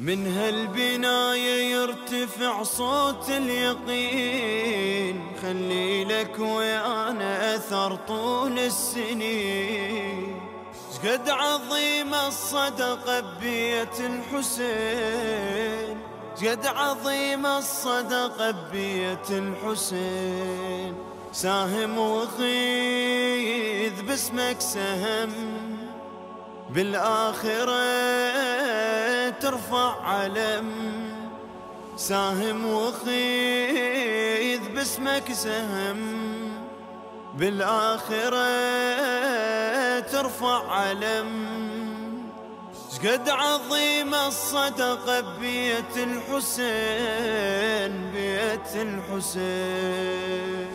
من هالبناية يرتفع صوت اليقين خلي لك ويانا أثر طول السنين شقد عظيمة الصدقة ببيت الحسين شقد عظيمة الصدقة ببيت الحسين ساهم وخيذ باسمك سهم بالآخرة ترفع علم ساهم وخيذ باسمك سهم بالآخرة ترفع علم شقد عظيمة الصدقة ببيت الحسين بيت الحسين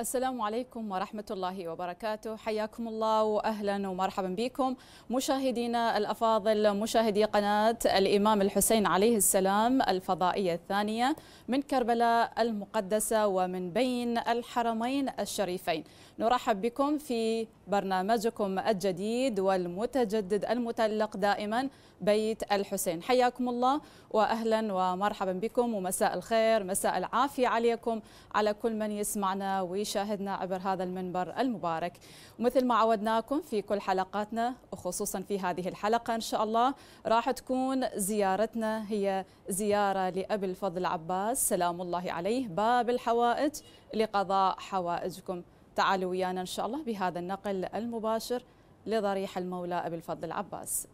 السلام عليكم ورحمة الله وبركاته حياكم الله وأهلا ومرحبا بكم مشاهدينا الأفاضل مشاهدي قناة الإمام الحسين عليه السلام الفضائية الثانية من كربلاء المقدسة ومن بين الحرمين الشريفين نرحب بكم في برنامجكم الجديد والمتجدد المتألق دائما بيت الحسين حياكم الله وأهلا ومرحبا بكم ومساء الخير مساء العافية عليكم على كل من يسمعنا ويشاهدنا عبر هذا المنبر المبارك ومثل ما عودناكم في كل حلقاتنا وخصوصا في هذه الحلقة إن شاء الله راح تكون زيارتنا هي زيارة لأبي الفضل عباس سلام الله عليه باب الحوائج لقضاء حوائجكم تعالوا ويانا إن شاء الله بهذا النقل المباشر لضريح المولى أبي الفضل العباس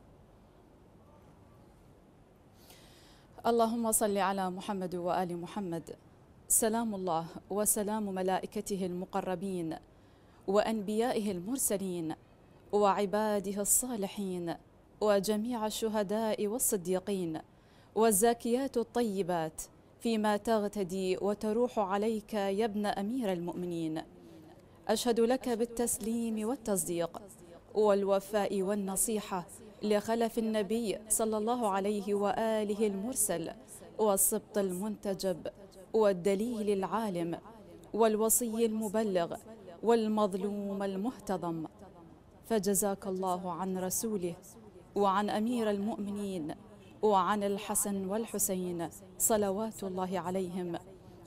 اللهم صل على محمد وآل محمد سلام الله وسلام ملائكته المقربين وأنبيائه المرسلين وعباده الصالحين وجميع الشهداء والصديقين والزاكيات الطيبات فيما تغتدي وتروح عليك يا ابن أمير المؤمنين أشهد لك بالتسليم والتصديق والوفاء والنصيحة لخلف النبي صلى الله عليه وآله المرسل والسبط المنتجب والدليل العالم والوصي المبلغ والمظلوم المهتضم فجزاك الله عن رسوله وعن أمير المؤمنين وعن الحسن والحسين صلوات الله عليهم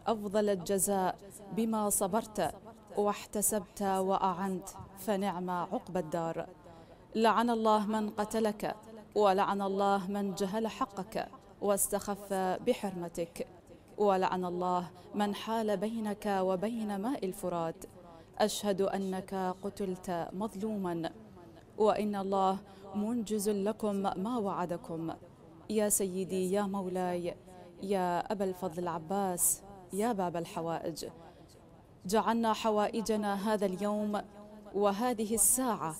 أفضل الجزاء بما صبرت واحتسبت وأعنت فنعم عقب الدار لعن الله من قتلك ولعن الله من جهل حقك واستخف بحرمتك ولعن الله من حال بينك وبين ماء الفرات أشهد أنك قتلت مظلوما وإن الله منجز لكم ما وعدكم يا سيدي يا مولاي يا أبا الفضل العباس يا باب الحوائج جعلنا حوائجنا هذا اليوم وهذه الساعة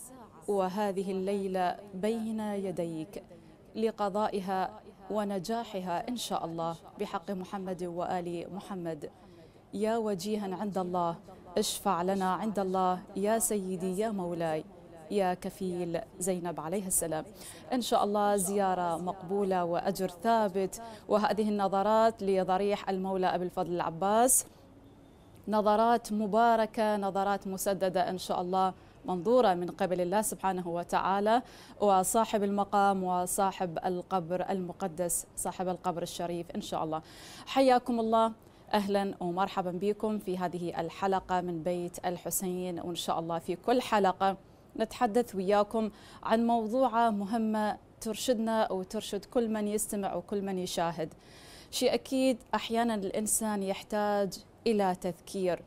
وهذه الليلة بين يديك لقضائها ونجاحها إن شاء الله بحق محمد وآل محمد يا وجيها عند الله اشفع لنا عند الله يا سيدي يا مولاي يا كفيل زينب عليها السلام إن شاء الله زيارة مقبولة وأجر ثابت وهذه النظرات لضريح المولى أبي الفضل العباس نظرات مباركة نظرات مسددة إن شاء الله منظورة من قبل الله سبحانه وتعالى وصاحب المقام وصاحب القبر المقدس صاحب القبر الشريف إن شاء الله حياكم الله اهلا ومرحبا بكم في هذه الحلقه من بيت الحسين وان شاء الله في كل حلقه نتحدث وياكم عن موضوعه مهمه ترشدنا وترشد كل من يستمع وكل من يشاهد شيء اكيد احيانا الانسان يحتاج الى تذكير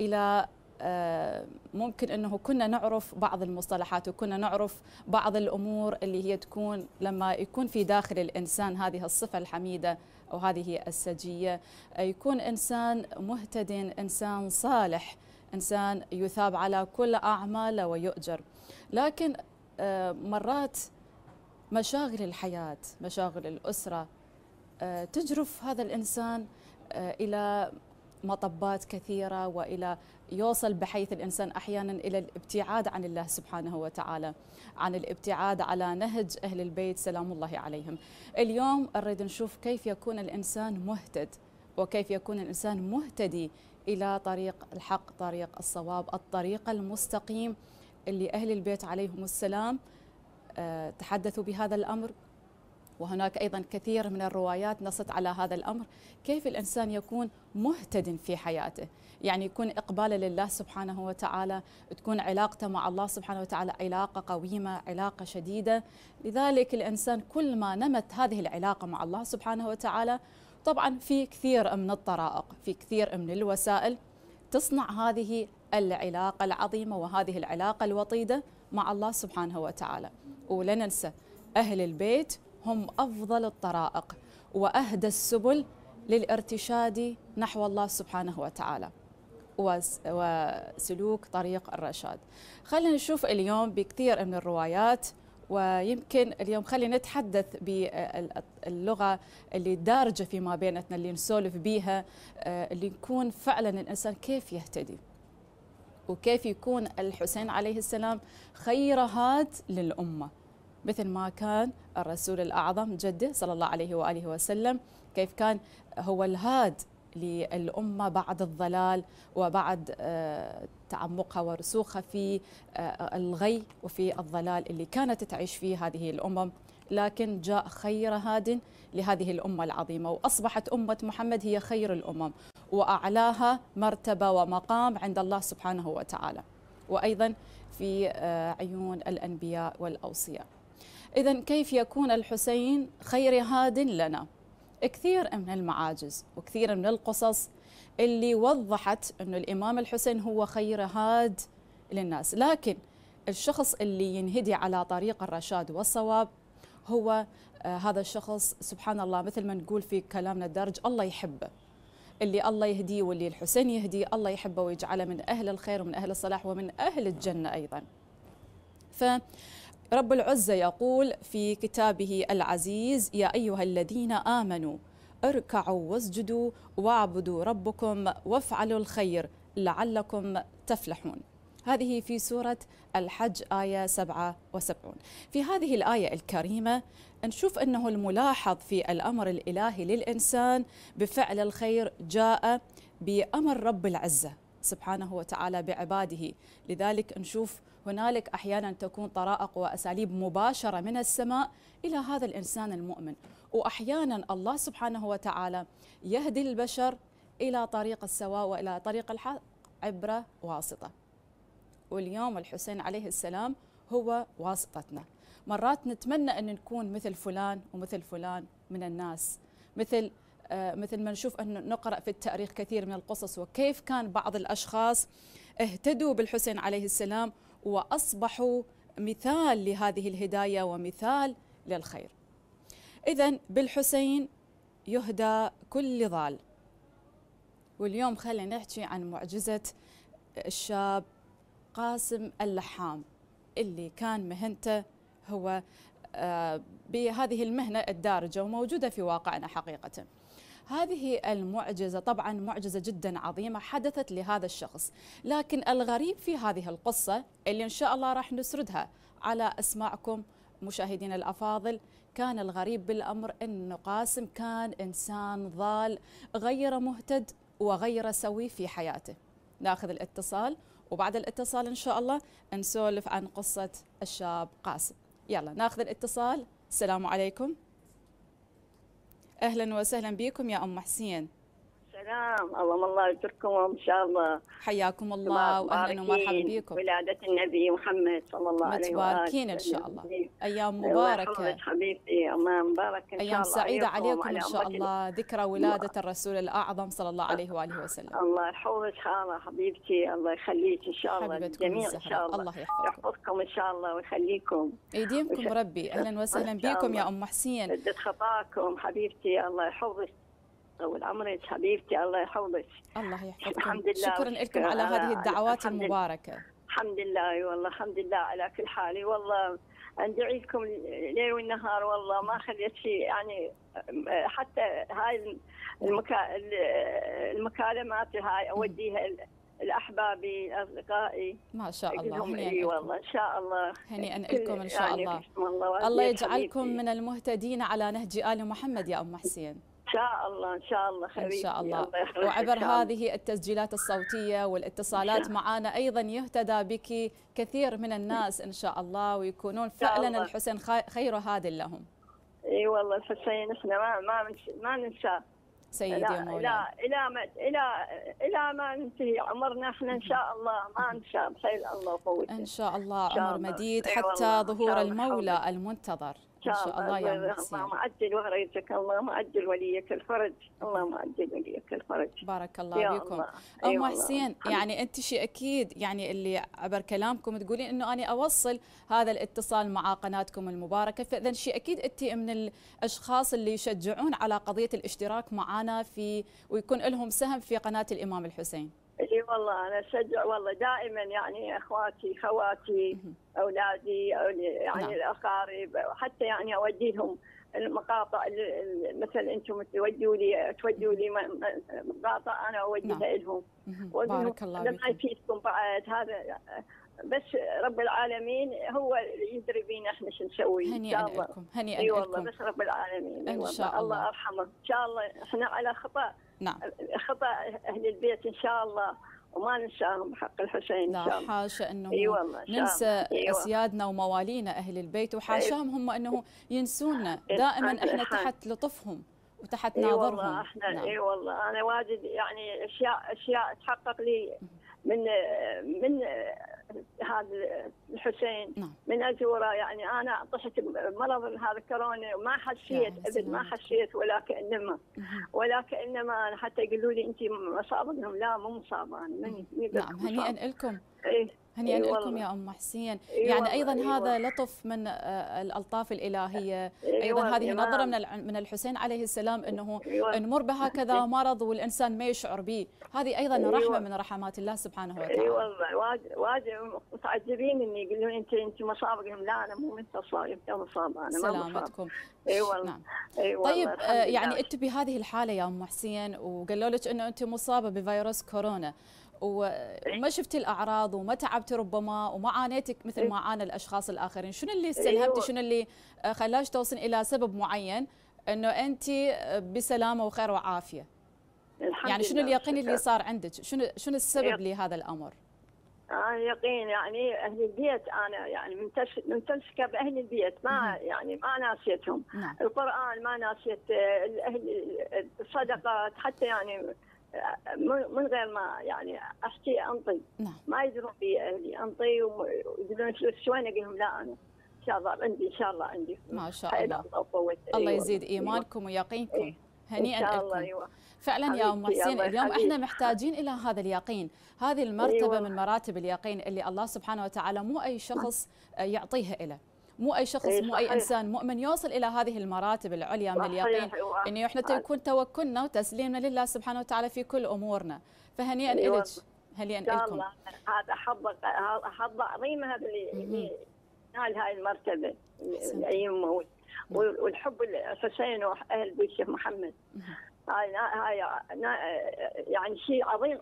الى آه، ممكن انه كنا نعرف بعض المصطلحات وكنا نعرف بعض الامور اللي هي تكون لما يكون في داخل الانسان هذه الصفه الحميده او هذه السجيه يكون انسان مهتد انسان صالح انسان يثاب على كل اعماله ويؤجر لكن آه، مرات مشاغل الحياه مشاغل الاسره آه، تجرف هذا الانسان الى مطبات كثيرة وإلى يوصل بحيث الإنسان أحيانا إلى الابتعاد عن الله سبحانه وتعالى عن الابتعاد على نهج أهل البيت سلام الله عليهم اليوم أريد نشوف كيف يكون الإنسان مهتد وكيف يكون الإنسان مهتدي إلى طريق الحق طريق الصواب الطريق المستقيم اللي أهل البيت عليهم السلام آه، تحدثوا بهذا الأمر وهناك أيضا كثير من الروايات نصت على هذا الأمر كيف الإنسان يكون مهتد في حياته يعني يكون إقباله لله سبحانه وتعالى تكون علاقته مع الله سبحانه وتعالى علاقة قويمة علاقة شديدة لذلك الإنسان كل ما نمت هذه العلاقة مع الله سبحانه وتعالى طبعا في كثير من الطرائق في كثير من الوسائل تصنع هذه العلاقة العظيمة وهذه العلاقة الوطيدة مع الله سبحانه وتعالى ولا ننسى أهل البيت هم أفضل الطرائق وأهدى السبل للارتشاد نحو الله سبحانه وتعالى وسلوك طريق الرشاد خلينا نشوف اليوم بكثير من الروايات ويمكن اليوم خلينا نتحدث باللغة اللي دارجة فيما بيناتنا اللي نسولف بيها آه، اللي نكون فعلا الإنسان كيف يهتدي وكيف يكون الحسين عليه السلام خير هاد للأمة مثل ما كان الرسول الأعظم جده صلى الله عليه وآله وسلم كيف كان هو الهاد للأمة بعد الضلال وبعد آه، تعمقها ورسوخها في آه، الغي وفي الضلال اللي كانت تعيش فيه هذه الأمم لكن جاء خير هاد لهذه الأمة العظيمة وأصبحت أمة محمد هي خير الأمم وأعلاها مرتبة ومقام عند الله سبحانه وتعالى وأيضا في آه، عيون الأنبياء والأوصياء إذا كيف يكون الحسين خير هاد لنا كثير من المعاجز وكثير من القصص اللي وضحت أن الإمام الحسين هو خير هاد للناس لكن الشخص اللي ينهدي على طريق الرشاد والصواب هو آه، هذا الشخص سبحان الله مثل ما نقول في كلامنا الدرج الله يحبه اللي الله يهديه واللي الحسين يهديه الله يحبه ويجعله من أهل الخير ومن أهل الصلاح ومن أهل الجنة أيضا ف رب العزة يقول في كتابه العزيز يا أيها الذين آمنوا اركعوا واسجدوا واعبدوا ربكم وافعلوا الخير لعلكم تفلحون هذه في سورة الحج آية 77 في هذه الآية الكريمة نشوف أنه الملاحظ في الأمر الإلهي للإنسان بفعل الخير جاء بأمر رب العزة سبحانه وتعالى بعباده لذلك نشوف هنالك احيانا تكون طرائق واساليب مباشره من السماء الى هذا الانسان المؤمن واحيانا الله سبحانه وتعالى يهدي البشر الى طريق السواء والى طريق الحق عبر واسطه واليوم الحسين عليه السلام هو واسطتنا مرات نتمنى ان نكون مثل فلان ومثل فلان من الناس مثل آه، مثل ما نشوف انه نقرا في التاريخ كثير من القصص وكيف كان بعض الاشخاص اهتدوا بالحسين عليه السلام واصبحوا مثال لهذه الهدايه ومثال للخير. اذا بالحسين يهدى كل ضال. واليوم خلينا نحكي عن معجزه الشاب قاسم اللحام اللي كان مهنته هو آه، بهذه المهنه الدارجه وموجوده في واقعنا حقيقه. هذه المعجزة طبعا معجزة جدا عظيمة حدثت لهذا الشخص لكن الغريب في هذه القصة اللي إن شاء الله راح نسردها على أسماعكم مشاهدينا الافاضل كان الغريب بالامر ان قاسم كان انسان ضال غير مهتد وغير سوي في حياته. ناخذ الاتصال وبعد الاتصال ان شاء الله نسولف عن قصه الشاب قاسم. يلا ناخذ الاتصال السلام عليكم. اهلا وسهلا بكم يا ام حسين السلام اللهم الله يجركم ان شاء الله حياكم الله واهلا ومرحبا بكم ولاده النبي محمد صلى الله عليه وسلم متباركين ان شاء الله ايام مباركه حبيبتي امام مباركه ان شاء الله ايام سعيده عليكم ان شاء الله ذكرى ولاده الرسول الاعظم صلى الله عليه واله وسلم الله يحفظك حالة حبيبتي الله يخليك ان شاء الله الجميع ان شاء الله الله يحفظكم ان شاء الله ويخليكم يديمكم ربي اهلا وسهلا بكم يا ام حسين ردت خطاكم حبيبتي الله يحفظك طول عمرك حبيبتي الله يحفظك الله يحفظك الحمد لله شكرا لكم على هذه آه، الدعوات المباركه الحمد لله اي والله الحمد لله على كل حالي والله ندعي لكم ليل والنهار والله ما خليت شيء يعني حتى هاي المكا... المكالمات هاي اوديها لاحبابي اصدقائي ما شاء الله هنيئا إيه والله ان شاء الله هنيئا لكم ان شاء يعني الله, الله يجعلكم من المهتدين على نهج ال محمد يا ام حسين شاء الله ان شاء الله خير ان شاء الله, الله وعبر هذه التسجيلات الصوتيه والاتصالات معنا ايضا يهتدى بك كثير من الناس ان شاء الله ويكونون فعلا الله. الحسين خير هاد لهم اي والله الحسين احنا ما ما ما ننسى سيدي لا مولا. الى الى الى ما ننتهي عمرنا احنا ان شاء الله ما ننسى بخير الله وقوته ان شاء الله عمر مديد حتى ظهور المولى المنتظر شاء, شاء الله, الله يا اللهم أجل وغريتك اللهم أجل وليك الفرج اللهم أجل وليك الفرج بارك الله فيكم أم حسين يعني أنت شيء أكيد يعني اللي عبر كلامكم تقولين أنه أنا أوصل هذا الاتصال مع قناتكم المباركة فإذا شيء أكيد أنت من الأشخاص اللي يشجعون على قضية الاشتراك معنا في ويكون لهم سهم في قناة الإمام الحسين اي والله انا اشجع والله دائما يعني اخواتي خواتي اولادي يعني نعم. الاقارب حتى يعني اوديهم المقاطع مثلا انتم تودوا لي تودوا لي مقاطع انا اوديها نعم. لهم بارك الله لما يفيدكم بعد هذا بس رب العالمين هو يدري بينا احنا شو نسوي هنيئا لكم هنيئا اي والله بس رب العالمين ان شاء الله الله يرحمه ان شاء الله احنا على خطا نعم خطا اهل البيت ان شاء الله وما ننساهم حق الحسين لا حاشا انه أي والله ننسى أيوة. اسيادنا وموالينا اهل البيت وحاشاهم هم انه ينسونا دائما احنا تحت لطفهم وتحت ناظرهم اي والله احنا نعم. اي والله انا واجد يعني اشياء اشياء تحقق لي من من هذا الحسين نعم. من اجل وراء يعني انا طحت بمرض هذا كورونا وما حسيت ابد ما حسيت ولا كانما نعم. ولا كانما حتى يقولوا لي انت مصابه لا مو مصابه انا ماني نعم هنيئا لكم إيه. هنيئا أيوة لكم يا ام حسين أيوة يعني ايضا أيوة هذا لطف من آه، الالطاف الالهيه أيوة ايضا هذه نظره نعم. من من الحسين عليه السلام انه أيوة نمر بهكذا إيه. مرض والانسان ما يشعر به هذه ايضا أيوة رحمه من رحمات الله سبحانه إيه وتعالى اي والله واجد واجد متعجبين اني يقولون انت انت مصابك لا انا مو مثل انا مصاب انا سلامتكم اي والله نعم. أيوة طيب آه، يعني انت بهذه الحاله يا ام حسين وقالوا لك انه انت مصابه بفيروس كورونا وما إيه. شفتي الاعراض وما تعبتي ربما وما عانيتي مثل إيه. ما عانى الاشخاص الاخرين شنو اللي استلهمتي إيه، شنو اللي آه، خلاش توصل الى سبب معين انه انت آه، بسلامه وخير وعافيه الحمد يعني شنو اليقين اللي صار عندك شنو شنو السبب لهذا الامر آه يقين يعني اهل البيت انا يعني ممتسكه باهل البيت ما يعني ما ناسيتهم نعم. القران ما ناسيت آه، الاهل الصدقات حتى يعني من غير ما يعني احكي انطي نعم. ما يدرون في اهلي انطي ويقولون فلوس شوين اقول لهم لا انا ان شاء الله عندي ان شاء الله عندي ما شاء الله الله أيوة. يزيد ايمانكم ويقينكم ان هنيئا لكم أيوة. فعلا يا ام حسين اليوم احنا محتاجين الى هذا اليقين هذه المرتبه أيوة. من مراتب اليقين اللي الله سبحانه وتعالى مو اي شخص آه، يعطيها له مو اي شخص إيه، مو اي انسان مؤمن يوصل الى هذه المراتب العليا من اليقين أيوة. انه احنا تكون توكلنا وتسليمنا لله سبحانه وتعالى في كل امورنا فهنيئا أيوة. لك هنيئا لكم هذا حظ حظ عظيم هذا اللي هاي المرتبه ايام والحب الحسين واهل بيت الشيخ محمد هاي هاي يعني شيء عظيم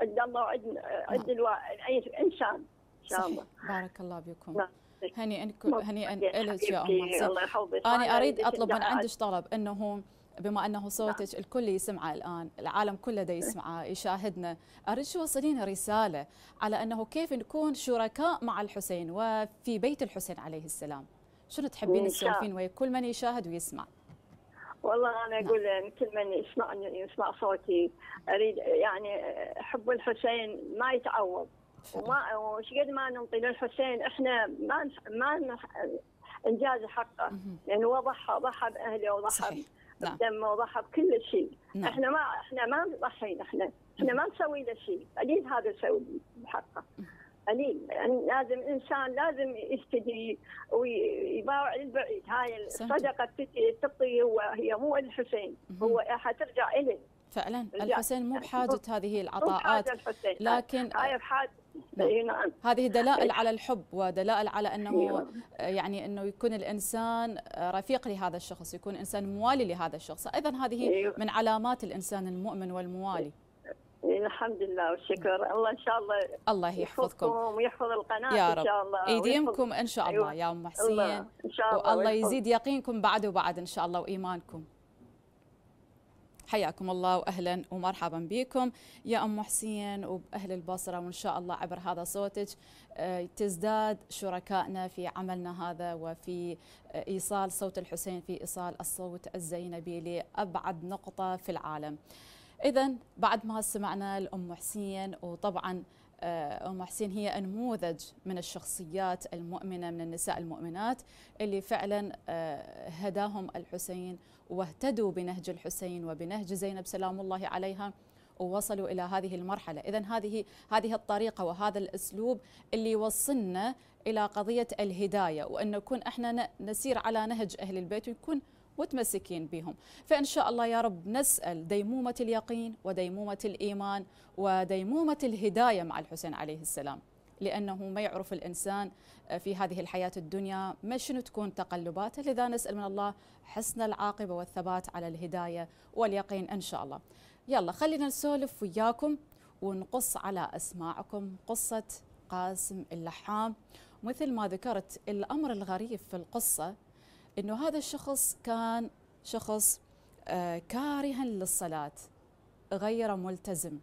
عند الله نعم. وعند عند اي انسان ان شاء الله بارك الله بكم هنيئا هنيئا لك يا ام الله يحفظك انا اريد اطلب من عندك طلب انه بما انه نعم. صوتك الكل يسمعه الان، العالم كله دا نعم. يسمعه يشاهدنا، اريد توصلين رساله على انه كيف نكون شركاء مع الحسين وفي بيت الحسين عليه السلام. شنو تحبين تسولفين ويا كل من يشاهد ويسمع؟ والله انا نعم. اقول نعم. كل من يسمعني يسمع صوتي اريد يعني حب الحسين ما يتعوض. وما وش قد ما نعطي للحسين احنا ما ما انجاز حقه لانه هو ضحى ضحى باهله وضحى نعم. بدمه وضحى بكل شيء نعم. احنا ما احنا ما ضحينا احنا احنا ما نسوي له شيء قليل هذا يسوي بحقه قليل يعني لازم انسان لازم يستدي ويباوع للبعيد هاي الصدقه تعطي هو هي مو الحسين هو حترجع اليه فعلا الحسين مو يعني بحاجه هذه العطاءات لكن هاي بحاجه نعم. إيه، نعم. هذه دلائل إيه. على الحب ودلائل على انه إيه، نعم. يعني انه يكون الانسان رفيق لهذا الشخص، يكون انسان موالي لهذا الشخص، ايضا هذه من علامات الانسان المؤمن والموالي. الحمد لله والشكر الله ان شاء الله الله يحفظكم ويحفظ القناه يا رب. ان شاء الله يديمكم ان شاء أيوة. الله يا ام حسين الله. ان شاء الله والله يزيد يقينكم بعد وبعد ان شاء الله وايمانكم حياكم الله واهلا ومرحبا بكم يا ام حسين وباهل البصره وان شاء الله عبر هذا صوتك آه، تزداد شركائنا في عملنا هذا وفي آه، ايصال صوت الحسين في ايصال الصوت الزينبي لابعد نقطه في العالم. اذا بعد ما سمعنا الام حسين وطبعا آه، ام حسين هي انموذج من الشخصيات المؤمنه من النساء المؤمنات اللي فعلا هداهم الحسين واهتدوا بنهج الحسين وبنهج زينب سلام الله عليها ووصلوا الى هذه المرحله، اذا هذه هذه الطريقه وهذا الاسلوب اللي يوصلنا الى قضيه الهدايه وان نكون احنا نسير على نهج اهل البيت ونكون متمسكين بهم فإن شاء الله يا رب نسأل ديمومة اليقين وديمومة الإيمان وديمومة الهداية مع الحسين عليه السلام لانه ما يعرف الانسان آه، في هذه الحياه الدنيا ما شنو تكون تقلباته لذا نسال من الله حسن العاقبه والثبات على الهدايه واليقين ان شاء الله يلا خلينا نسولف وياكم ونقص على اسماعكم قصه قاسم اللحام مثل ما ذكرت الامر الغريب في القصه انه هذا الشخص كان شخص آه، كارها للصلاه غير ملتزم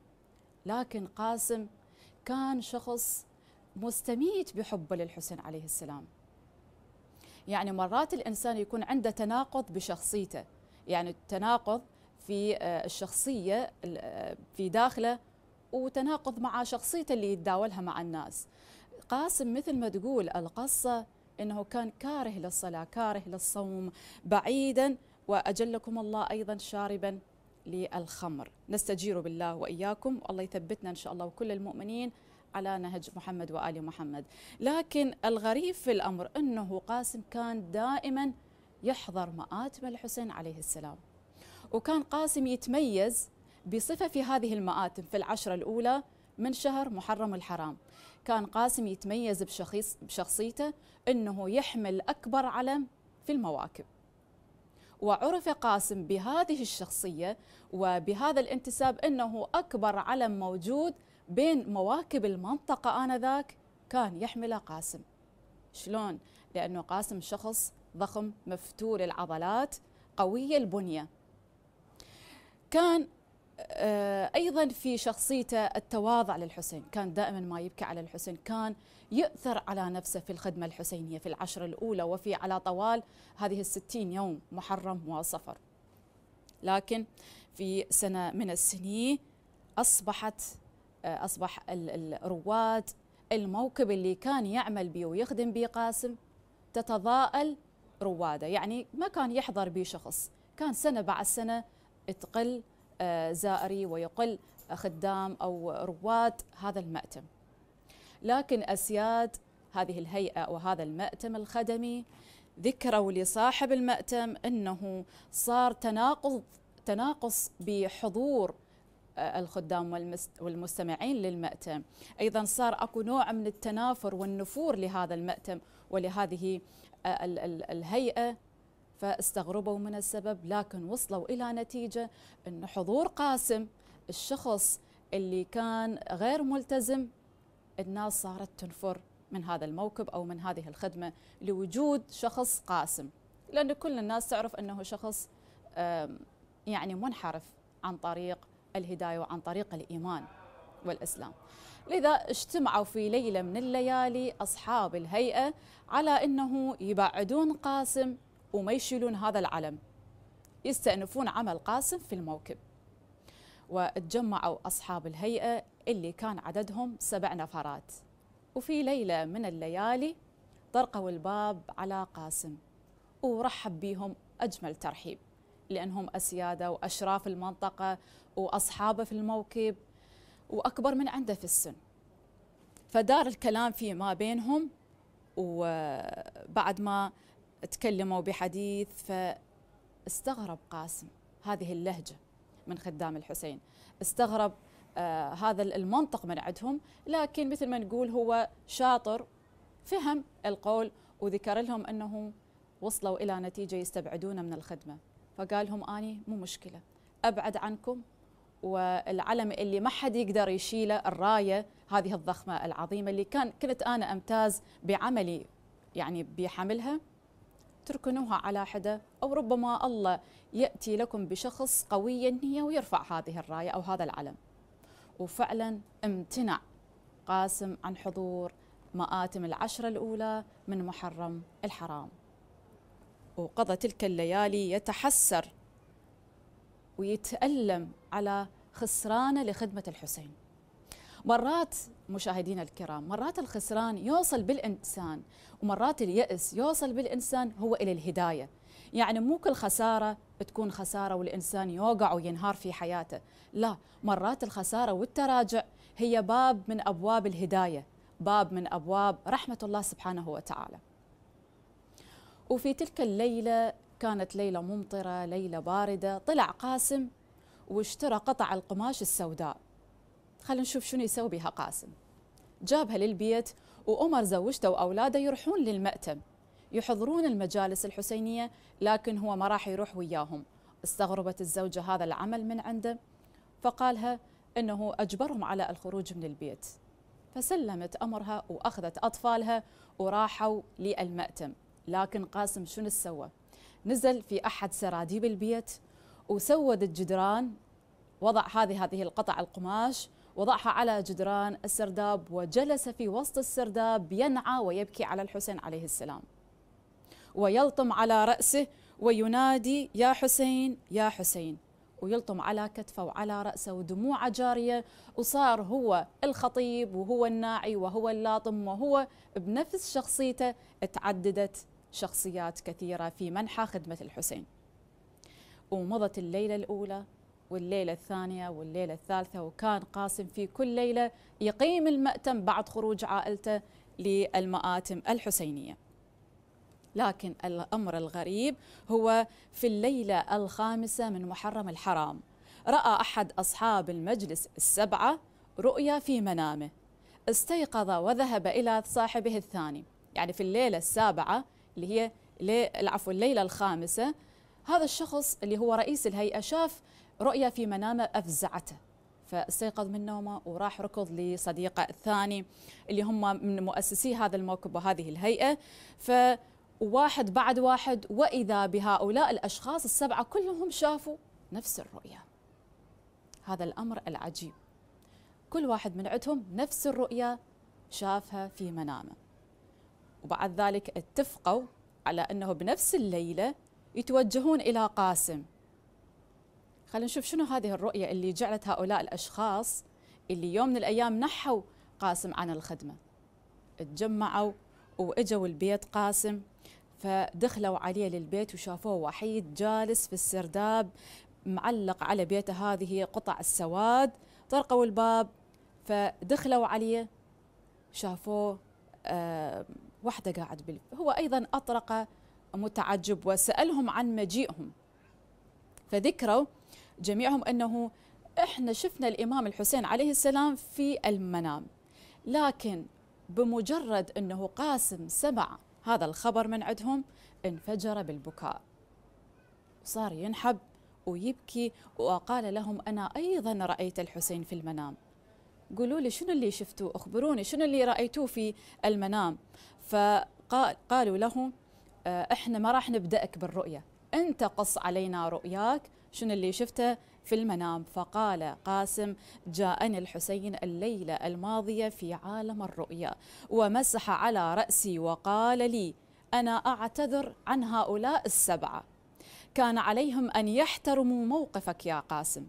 لكن قاسم كان شخص مستميت بحبه للحسين عليه السلام يعني مرات الإنسان يكون عنده تناقض بشخصيته يعني التناقض في آه، الشخصية آه، في داخله وتناقض مع شخصيته اللي يتداولها مع الناس قاسم مثل ما تقول القصة انه كان كاره للصلاه كاره للصوم بعيدا واجلكم الله ايضا شاربا للخمر نستجير بالله واياكم والله يثبتنا ان شاء الله وكل المؤمنين على نهج محمد وآل محمد لكن الغريب في الأمر أنه قاسم كان دائما يحضر مآتم الحسين عليه السلام وكان قاسم يتميز بصفة في هذه المآتم في العشرة الأولى من شهر محرم الحرام كان قاسم يتميز بشخص بشخصيته أنه يحمل أكبر علم في المواكب وعرف قاسم بهذه الشخصية وبهذا الانتساب أنه أكبر علم موجود بين مواكب المنطقة آنذاك كان يحمله قاسم شلون؟ لأنه قاسم شخص ضخم مفتول العضلات قوي البنية كان آه، ايضا في شخصيته التواضع للحسين، كان دائما ما يبكي على الحسين، كان يؤثر على نفسه في الخدمه الحسينيه في العشر الاولى وفي على طوال هذه الستين يوم محرم وصفر. لكن في سنه من السنين اصبحت آه، اصبح الرواد الموكب اللي كان يعمل به ويخدم به قاسم تتضاءل رواده يعني ما كان يحضر به شخص كان سنه بعد سنه تقل آه، زائري ويقل خدام او رواد هذا المأتم لكن اسياد هذه الهيئه وهذا المأتم الخدمي ذكروا لصاحب المأتم انه صار تناقض تناقص بحضور الخدام والمستمعين للمأتم أيضا صار أكو نوع من التنافر والنفور لهذا المأتم ولهذه آه، الهيئة فاستغربوا من السبب لكن وصلوا إلى نتيجة أن حضور قاسم الشخص اللي كان غير ملتزم الناس صارت تنفر من هذا الموكب أو من هذه الخدمة لوجود شخص قاسم لأن كل الناس تعرف أنه شخص يعني منحرف عن طريق الهداية وعن طريق الإيمان والإسلام لذا اجتمعوا في ليلة من الليالي أصحاب الهيئة على أنه يبعدون قاسم وما يشيلون هذا العلم يستأنفون عمل قاسم في الموكب وتجمعوا أصحاب الهيئة اللي كان عددهم سبع نفرات وفي ليلة من الليالي طرقوا الباب على قاسم ورحب بهم أجمل ترحيب لأنهم أسيادة وأشراف المنطقة وأصحابه في الموكب وأكبر من عنده في السن فدار الكلام فيما بينهم وبعد ما تكلموا بحديث فاستغرب قاسم هذه اللهجة من خدام الحسين استغرب آه هذا المنطق من عندهم لكن مثل ما نقول هو شاطر فهم القول وذكر لهم أنه وصلوا إلى نتيجة يستبعدون من الخدمة فقال لهم اني مو مشكله ابعد عنكم والعلم اللي ما حد يقدر يشيله الرايه هذه الضخمه العظيمه اللي كان كنت انا امتاز بعملي يعني بحملها تركنوها على حده او ربما الله ياتي لكم بشخص قوي النيه ويرفع هذه الرايه او هذا العلم. وفعلا امتنع قاسم عن حضور مآتم العشرة الأولى من محرم الحرام وقضى تلك الليالي يتحسر ويتألم على خسرانه لخدمة الحسين مرات مشاهدينا الكرام مرات الخسران يوصل بالإنسان ومرات اليأس يوصل بالإنسان هو إلى الهداية يعني مو كل خسارة تكون خسارة والإنسان يوقع وينهار في حياته لا مرات الخسارة والتراجع هي باب من أبواب الهداية باب من أبواب رحمة الله سبحانه وتعالى وفي تلك الليلة كانت ليلة ممطرة ليلة باردة طلع قاسم واشترى قطع القماش السوداء خلينا نشوف شنو يسوي بها قاسم جابها للبيت وأمر زوجته وأولاده يروحون للمأتم يحضرون المجالس الحسينية لكن هو ما راح يروح وياهم استغربت الزوجة هذا العمل من عنده فقالها أنه أجبرهم على الخروج من البيت فسلمت أمرها وأخذت أطفالها وراحوا للمأتم لكن قاسم شنو سوى نزل في احد سراديب البيت وسود الجدران وضع هذه هذه القطع القماش وضعها على جدران السرداب وجلس في وسط السرداب ينعى ويبكي على الحسين عليه السلام ويلطم على رأسه وينادي يا حسين يا حسين ويلطم على كتفه وعلى رأسه ودموعه جارية وصار هو الخطيب وهو الناعي وهو اللاطم وهو بنفس شخصيته تعددت شخصيات كثيرة في منحى خدمة الحسين ومضت الليلة الأولى والليلة الثانية والليلة الثالثة وكان قاسم في كل ليلة يقيم المأتم بعد خروج عائلته للمآتم الحسينية لكن الأمر الغريب هو في الليلة الخامسة من محرم الحرام رأى أحد أصحاب المجلس السبعة رؤيا في منامه استيقظ وذهب إلى صاحبه الثاني يعني في الليلة السابعة اللي هي العفو الليلة الخامسة هذا الشخص اللي هو رئيس الهيئة شاف رؤية في منامه أفزعته فاستيقظ من نومه وراح ركض لصديقه الثاني اللي هم من مؤسسي هذا الموكب وهذه الهيئه فواحد بعد واحد واذا بهؤلاء الاشخاص السبعه كلهم شافوا نفس الرؤيه. هذا الامر العجيب. كل واحد من عندهم نفس الرؤيه شافها في منامه. وبعد ذلك اتفقوا على أنه بنفس الليلة يتوجهون إلى قاسم خلينا نشوف شنو هذه الرؤية اللي جعلت هؤلاء الأشخاص اللي يوم من الأيام نحوا قاسم عن الخدمة اتجمعوا وإجوا البيت قاسم فدخلوا عليه للبيت وشافوه وحيد جالس في السرداب معلق على بيته هذه قطع السواد طرقوا الباب فدخلوا عليه شافوه آه، واحدة قاعد بلب هو أيضا أطرق متعجب وسألهم عن مجيئهم فذكروا جميعهم أنه إحنا شفنا الإمام الحسين عليه السلام في المنام لكن بمجرد أنه قاسم سمع هذا الخبر من عندهم انفجر بالبكاء صار ينحب ويبكي وقال لهم أنا أيضا رأيت الحسين في المنام قولوا لي شنو اللي شفتوه أخبروني شنو اللي رأيتوه في المنام فقالوا له آه، احنا ما راح نبدأك بالرؤية انت قص علينا رؤياك شنو اللي شفته في المنام فقال قاسم جاءني الحسين الليلة الماضية في عالم الرؤيا ومسح على رأسي وقال لي أنا أعتذر عن هؤلاء السبعة كان عليهم أن يحترموا موقفك يا قاسم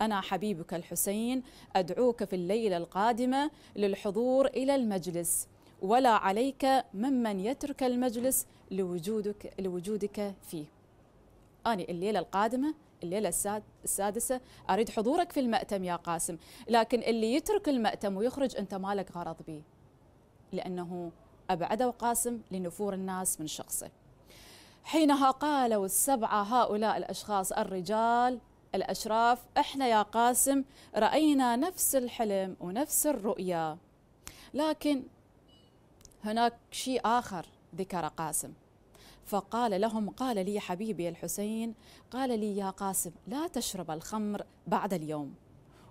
أنا حبيبك الحسين أدعوك في الليلة القادمة للحضور إلى المجلس ولا عليك ممن يترك المجلس لوجودك لوجودك فيه أني الليلة القادمة الليلة السادسة أريد حضورك في المأتم يا قاسم لكن اللي يترك المأتم ويخرج أنت مالك غرض به لأنه أبعده قاسم لنفور الناس من شخصه حينها قالوا السبعة هؤلاء الأشخاص الرجال الأشراف إحنا يا قاسم رأينا نفس الحلم ونفس الرؤيا لكن هناك شيء آخر ذكر قاسم فقال لهم قال لي حبيبي الحسين قال لي يا قاسم لا تشرب الخمر بعد اليوم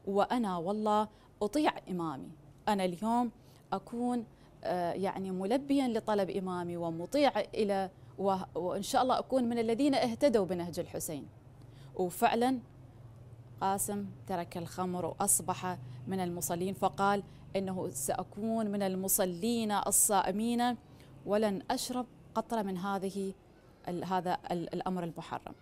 وأنا والله أطيع إمامي أنا اليوم أكون آه، يعني ملبيا لطلب إمامي ومطيع إلى وإن شاء الله أكون من الذين اهتدوا بنهج الحسين وفعلا قاسم ترك الخمر وأصبح من المصلين فقال انه ساكون من المصلين الصائمين ولن اشرب قطره من هذه هذا الامر المحرم.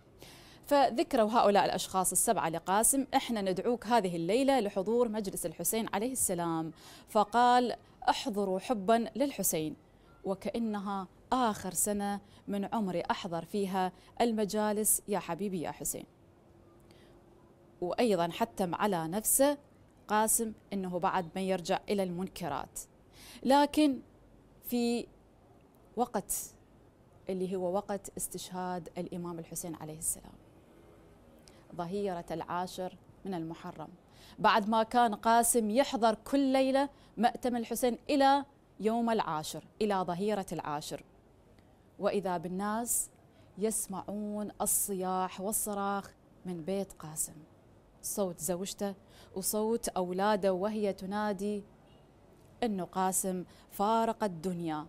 فذكروا هؤلاء الأشخاص السبعة لقاسم إحنا ندعوك هذه الليلة لحضور مجلس الحسين عليه السلام فقال احضروا حبا للحسين وكأنها آخر سنة من عمري أحضر فيها المجالس يا حبيبي يا حسين وأيضا حتم على نفسه قاسم أنه بعد ما يرجع إلى المنكرات لكن في وقت اللي هو وقت استشهاد الإمام الحسين عليه السلام ظهيرة العاشر من المحرم بعد ما كان قاسم يحضر كل ليلة مأتم الحسين إلى يوم العاشر إلى ظهيرة العاشر وإذا بالناس يسمعون الصياح والصراخ من بيت قاسم صوت زوجته وصوت أولاده وهي تنادي أنه قاسم فارق الدنيا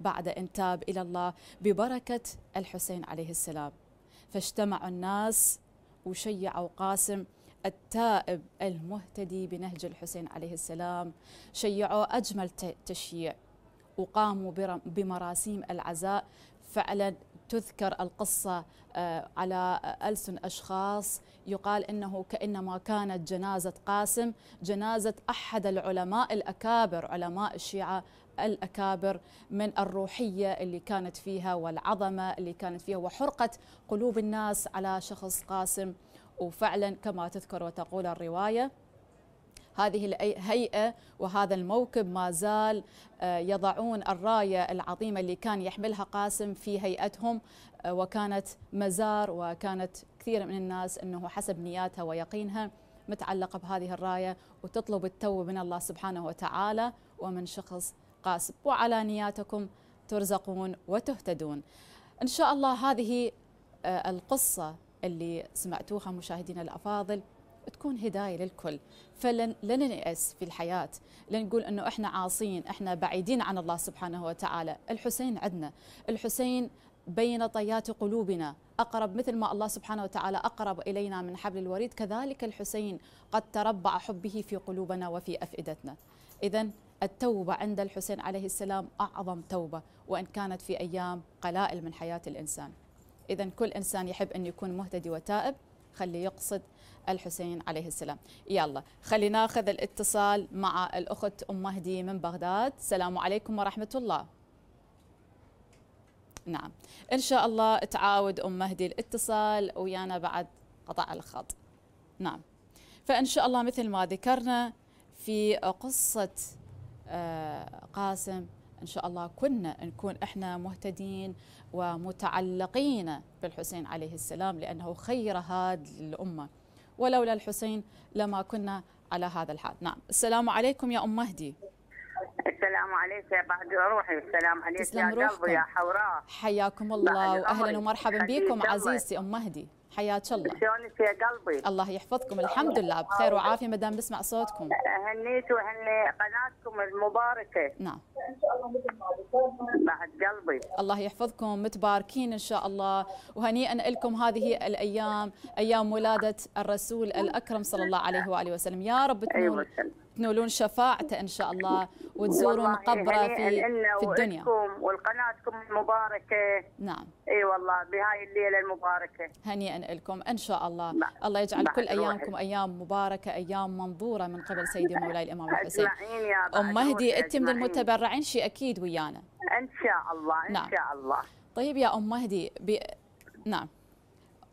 بعد أن تاب إلى الله ببركة الحسين عليه السلام فاجتمع الناس وشيعوا قاسم التائب المهتدي بنهج الحسين عليه السلام شيعوا أجمل تشييع وقاموا بمراسيم العزاء فعلا تذكر القصة آه، على ألسن أشخاص يقال إنه كإنما كانت جنازة قاسم جنازة أحد العلماء الأكابر علماء الشيعة الأكابر من الروحية اللي كانت فيها والعظمة اللي كانت فيها وحرقة قلوب الناس على شخص قاسم وفعلا كما تذكر وتقول الرواية هذه الهيئة وهذا الموكب ما زال آه، يضعون الراية العظيمة اللي كان يحملها قاسم في هيئتهم آه، وكانت مزار وكانت كثير من الناس أنه حسب نياتها ويقينها متعلقة بهذه الراية وتطلب التو من الله سبحانه وتعالى ومن شخص قاسم وعلى نياتكم ترزقون وتهتدون إن شاء الله هذه آه، القصة اللي سمعتوها مشاهدينا الأفاضل تكون هدايه للكل فلن لن نيأس في الحياه لنقول انه احنا عاصين احنا بعيدين عن الله سبحانه وتعالى الحسين عندنا الحسين بين طيات قلوبنا أقرب مثل ما الله سبحانه وتعالى أقرب إلينا من حبل الوريد كذلك الحسين قد تربع حبه في قلوبنا وفي أفئدتنا إذا التوبة عند الحسين عليه السلام أعظم توبة وإن كانت في أيام قلائل من حياة الإنسان إذا كل إنسان يحب أن يكون مهتدي وتائب خلي يقصد الحسين عليه السلام يلا خلينا ناخذ الاتصال مع الأخت أم مهدي من بغداد السلام عليكم ورحمة الله نعم إن شاء الله تعاود أم مهدي الاتصال ويانا بعد قطع الخط نعم فإن شاء الله مثل ما ذكرنا في قصة آه، قاسم ان شاء الله كنا نكون احنا مهتدين ومتعلقين بالحسين عليه السلام لانه خير هاد الامه ولولا الحسين لما كنا على هذا الحال نعم السلام عليكم يا ام مهدي السلام عليك يا بعد روحي السلام عليك يا قلبي يا حوراء حياكم الله واهلا ومرحبا بكم عزيزتي ام مهدي حياك الله شلونك يا قلبي الله يحفظكم الحمد لله بخير وعافيه ما دام نسمع صوتكم هنيت وهني قناتكم المباركه نعم بعد قلبي الله يحفظكم متباركين ان شاء الله وهنيئا لكم هذه الايام ايام ولاده الرسول الاكرم صلى الله عليه واله وسلم يا رب تنور أيوة. تنولون شفاعته ان شاء الله وتزورون قبره يعني في في الدنيا والقناتكم المباركه نعم اي والله بهاي الليله المباركه هنيئا لكم ان شاء الله لا. نعم. الله يجعل كل ايامكم روح. ايام مباركه ايام منظوره من قبل سيدي مولاي الامام الحسين يا ام مهدي انت من المتبرعين شيء اكيد ويانا ان شاء الله ان نعم. شاء الله طيب يا ام مهدي بي... نعم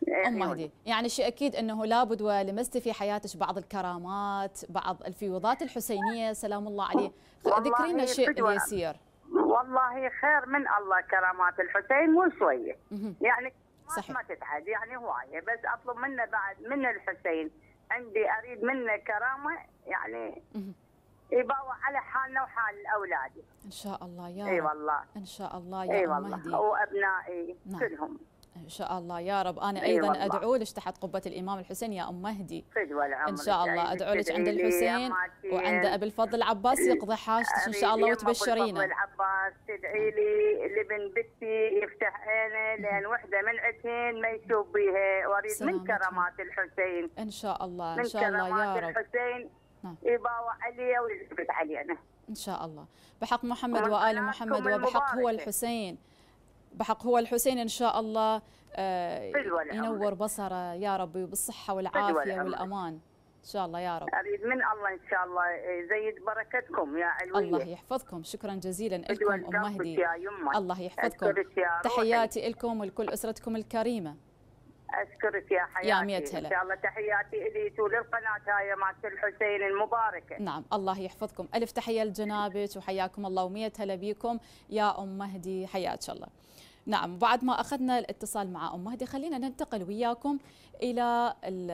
ام أيوة. مهدي يعني شيء اكيد انه لابد ولمستي في حياتك بعض الكرامات بعض الفيوضات الحسينيه سلام الله عليه ذكرينا شيء يسير والله خير من الله كرامات الحسين مو شويه يعني صحيح. ما تتعد يعني هوايه بس اطلب منه بعد من الحسين عندي اريد منه كرامه يعني يباوع على حالنا وحال اولادي ان شاء الله يا اي والله ان شاء الله يا اي والله مهدي. وابنائي نعم. كلهم ان شاء الله يا رب انا ايضا والله. ادعو لك تحت قبه الامام الحسين يا ام مهدي ان شاء الله ادعو لك عند الحسين وعند ابي الفضل العباس يقضي حاجتك ان شاء الله وتبشرينا العباس تدعي لي لابن بنتي يفتح عينه لان وحده من عتين ما يشوف بيها واريد من كرامات الحسين ان شاء الله ان شاء الله يا رب الحسين يباوع نعم. علي ويثبت علينا ان شاء الله بحق محمد وال محمد وبحق هو الحسين بحق هو الحسين ان شاء الله آه، ينور بصره يا رب وبالصحه والعافيه والامان ان شاء الله يا رب اريد من الله ان شاء الله آه، يزيد بركتكم يا علويه الله يحفظكم شكرا جزيلا لكم ام مهدي الله يحفظكم تحياتي لكم ولكل اسرتكم الكريمه اشكرك يا حياتي يا ميت هلا ان شاء الله تحياتي اليك وللقناه هاي مالت الحسين المباركه نعم الله يحفظكم الف تحيه لجنابك وحياكم الله وميت هلا بيكم يا ام مهدي حياك الله نعم بعد ما أخذنا الاتصال مع أم مهدي خلينا ننتقل وياكم إلى الـ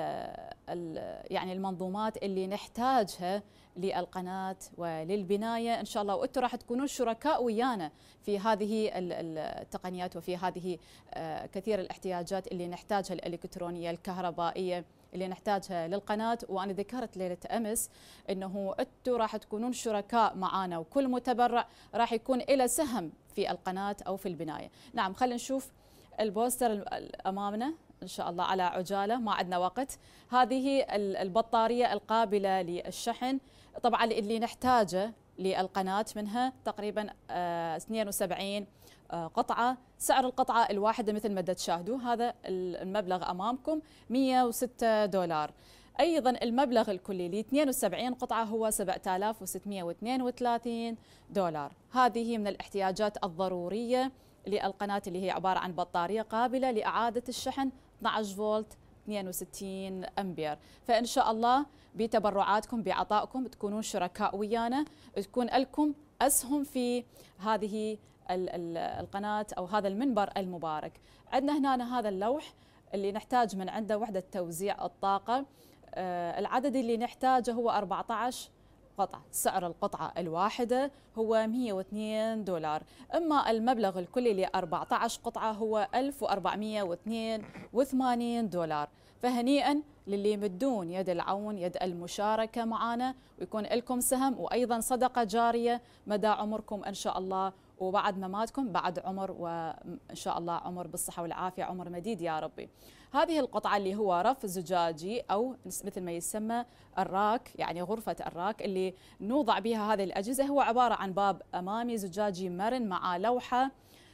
الـ يعني المنظومات اللي نحتاجها للقناة وللبناية إن شاء الله وأنتم راح تكونون شركاء ويانا في هذه التقنيات وفي هذه آه، كثير الاحتياجات اللي نحتاجها الإلكترونية الكهربائية اللي نحتاجها للقناة وأنا ذكرت ليلة أمس أنه أنتم راح تكونون شركاء معنا وكل متبرع راح يكون إلى سهم في القناة أو في البناية نعم خلينا نشوف البوستر أمامنا إن شاء الله على عجالة ما عندنا وقت هذه البطارية القابلة للشحن طبعا اللي نحتاجه للقناة منها تقريبا 72 آه، آه، قطعة سعر القطعة الواحدة مثل ما تشاهدوا هذا المبلغ أمامكم 106 دولار أيضا المبلغ الكلي ل 72 قطعة هو 7632 دولار هذه من الاحتياجات الضرورية للقناة اللي هي عبارة عن بطارية قابلة لإعادة الشحن 12 فولت 62 امبير فان شاء الله بتبرعاتكم بعطائكم تكونون شركاء ويانا تكون لكم اسهم في هذه القناه او هذا المنبر المبارك عندنا هنا هذا اللوح اللي نحتاج من عنده وحده توزيع الطاقه آه، العدد اللي نحتاجه هو 14 قطعة سعر القطعة الواحدة هو 102 دولار أما المبلغ الكلي ل 14 قطعة هو 1482 دولار فهنيئا للي يمدون يد العون يد المشاركة معنا ويكون لكم سهم وأيضا صدقة جارية مدى عمركم إن شاء الله وبعد مماتكم بعد عمر وإن شاء الله عمر بالصحة والعافية عمر مديد يا ربي هذه القطعة اللي هو رف زجاجي أو مثل ما يسمى الراك يعني غرفة الراك اللي نوضع بها هذه الأجهزة هو عبارة عن باب أمامي زجاجي مرن مع لوحة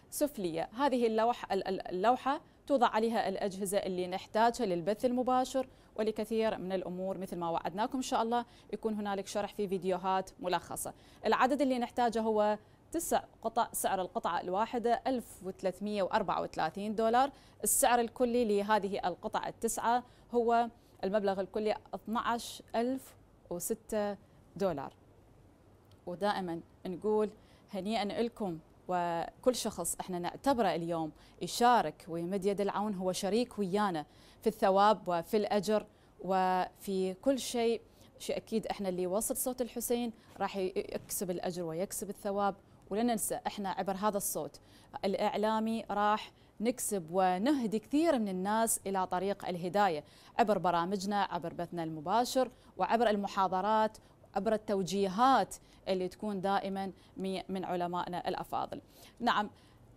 سفلية هذه اللوحة, اللوحة توضع عليها الأجهزة اللي نحتاجها للبث المباشر ولكثير من الأمور مثل ما وعدناكم إن شاء الله يكون هنالك شرح في فيديوهات ملخصة العدد اللي نحتاجه هو تسع قطع سعر القطعة الواحدة 1334 دولار السعر الكلي لهذه القطعة التسعة هو المبلغ الكلي 12006 دولار ودائما نقول هنيئا لكم وكل شخص احنا نعتبره اليوم يشارك ويمد يد العون هو شريك ويانا في الثواب وفي الاجر وفي كل شيء شيء اكيد احنا اللي وصل صوت الحسين راح يكسب الاجر ويكسب الثواب ولا ننسى احنا عبر هذا الصوت الاعلامي راح نكسب ونهدي كثير من الناس الى طريق الهدايه عبر برامجنا عبر بثنا المباشر وعبر المحاضرات عبر التوجيهات اللي تكون دائما من علمائنا الافاضل. نعم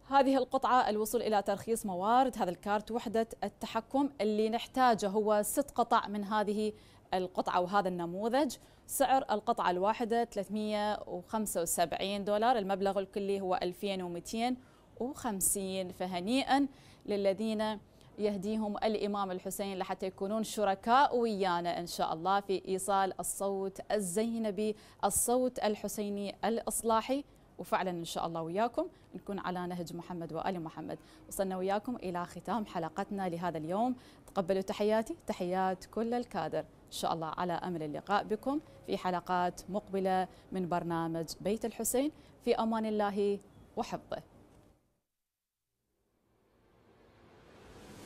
هذه القطعة الوصول إلى ترخيص موارد هذا الكارت وحدة التحكم اللي نحتاجه هو ست قطع من هذه القطعة وهذا النموذج سعر القطعة الواحدة 375 دولار المبلغ الكلي هو 2250 فهنيئا للذين يهديهم الإمام الحسين لحتى يكونون شركاء ويانا إن شاء الله في إيصال الصوت الزينبي الصوت الحسيني الإصلاحي وفعلا إن شاء الله وياكم نكون على نهج محمد وآل محمد وصلنا وياكم إلى ختام حلقتنا لهذا اليوم تقبلوا تحياتي تحيات كل الكادر إن شاء الله على أمل اللقاء بكم في حلقات مقبلة من برنامج بيت الحسين في أمان الله وحفظه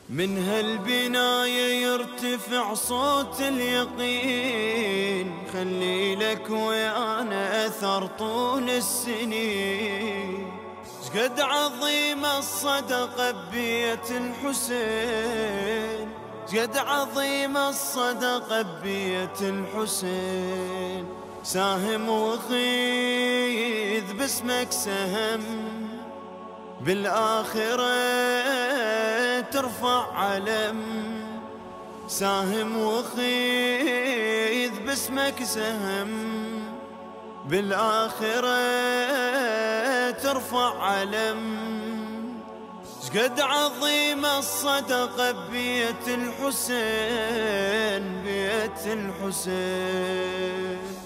من هالبناية يرتفع صوت اليقين خلي لك ويانا أثر طول السنين شقد عظيمة الصدقة بيت الحسين جد عظيم الصدقة بيت الحسين ساهم وخيذ باسمك سهم بالآخرة ترفع علم ساهم وخيذ باسمك سهم بالآخرة ترفع علم قد عظيم الصدقة بيت الحسين بيت الحسين